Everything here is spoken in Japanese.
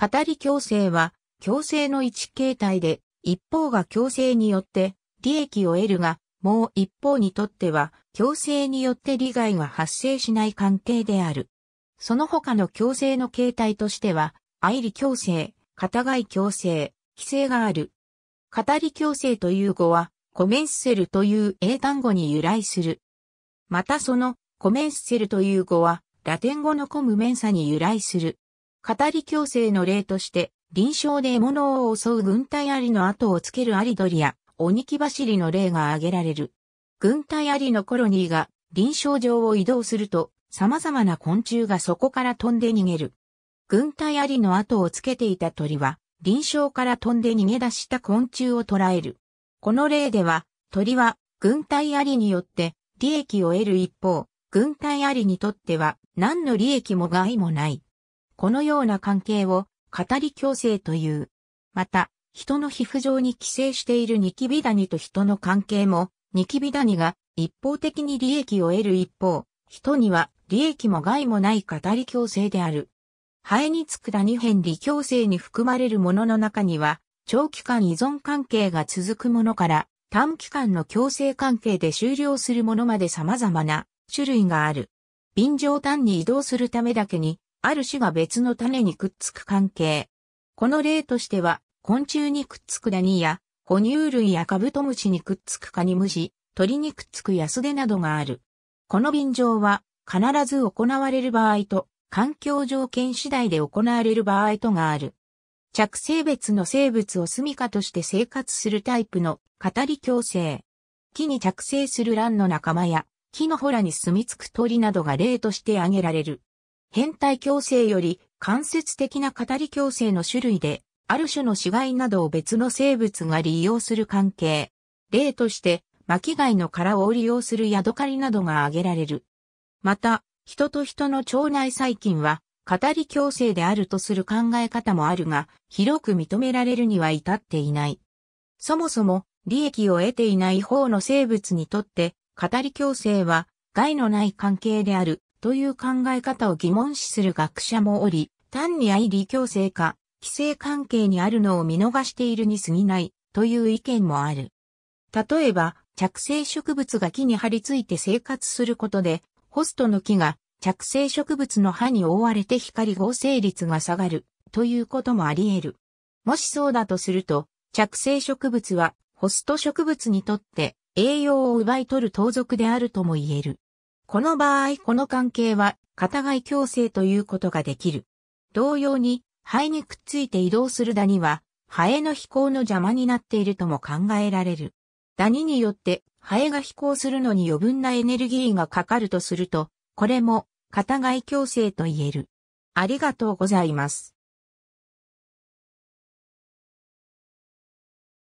語り強制は、強制の一形態で、一方が強制によって利益を得るが、もう一方にとっては、強制によって利害が発生しない関係である。その他の強制の形態としては、愛理強制、片外強制、規制がある。語り強制という語は、コメンスセルという英単語に由来する。またその、コメンスセルという語は、ラテン語のコムメンサに由来する。語り強制の例として、臨床で獲物を襲う軍隊アリの後をつけるアリドリや、鬼木走りの例が挙げられる。軍隊アリのコロニーが臨床上を移動すると、様々な昆虫がそこから飛んで逃げる。軍隊アリの後をつけていた鳥は、臨床から飛んで逃げ出した昆虫を捕らえる。この例では、鳥は軍隊アリによって利益を得る一方、軍隊アリにとっては何の利益も害もない。このような関係を語り共生という。また、人の皮膚上に寄生しているニキビダニと人の関係も、ニキビダニが一方的に利益を得る一方、人には利益も害もない語り共生である。ハエにつくダニン理共生に含まれるものの中には、長期間依存関係が続くものから、短期間の共生関係で終了するものまで様々な種類がある。便乗単に移動するためだけにある種が別の種にくっつく関係。この例としては、昆虫にくっつくダニや、哺乳類やカブトムシにくっつくカニムシ、鳥にくっつくヤスデなどがある。この便乗は、必ず行われる場合と、環境条件次第で行われる場合とがある。着生別の生物を住処として生活するタイプの語り共生。木に着生する卵の仲間や、木のほらに住み着く鳥などが例として挙げられる。変態矯正より間接的な語り矯正の種類で、ある種の死骸などを別の生物が利用する関係。例として、巻貝の殻を利用するヤドカリなどが挙げられる。また、人と人の腸内細菌は、語り矯正であるとする考え方もあるが、広く認められるには至っていない。そもそも、利益を得ていない方の生物にとって、語り矯正は、害のない関係であるという考え方を疑問視する学者もおり、単に愛理強制か、規制関係にあるのを見逃しているに過ぎないという意見もある。例えば、着生植物が木に張り付いて生活することで、ホストの木が着生植物の葉に覆われて光合成率が下がるということもあり得る。もしそうだとすると、着生植物はホスト植物にとって栄養を奪い取る盗賊であるとも言える。この場合この関係は片外共生ということができる。同様に、肺にくっついて移動するダニは、ハエの飛行の邪魔になっているとも考えられる。ダニによってハエが飛行するのに余分なエネルギーがかかるとすると、これも、片外共生と言える。ありがとうございます。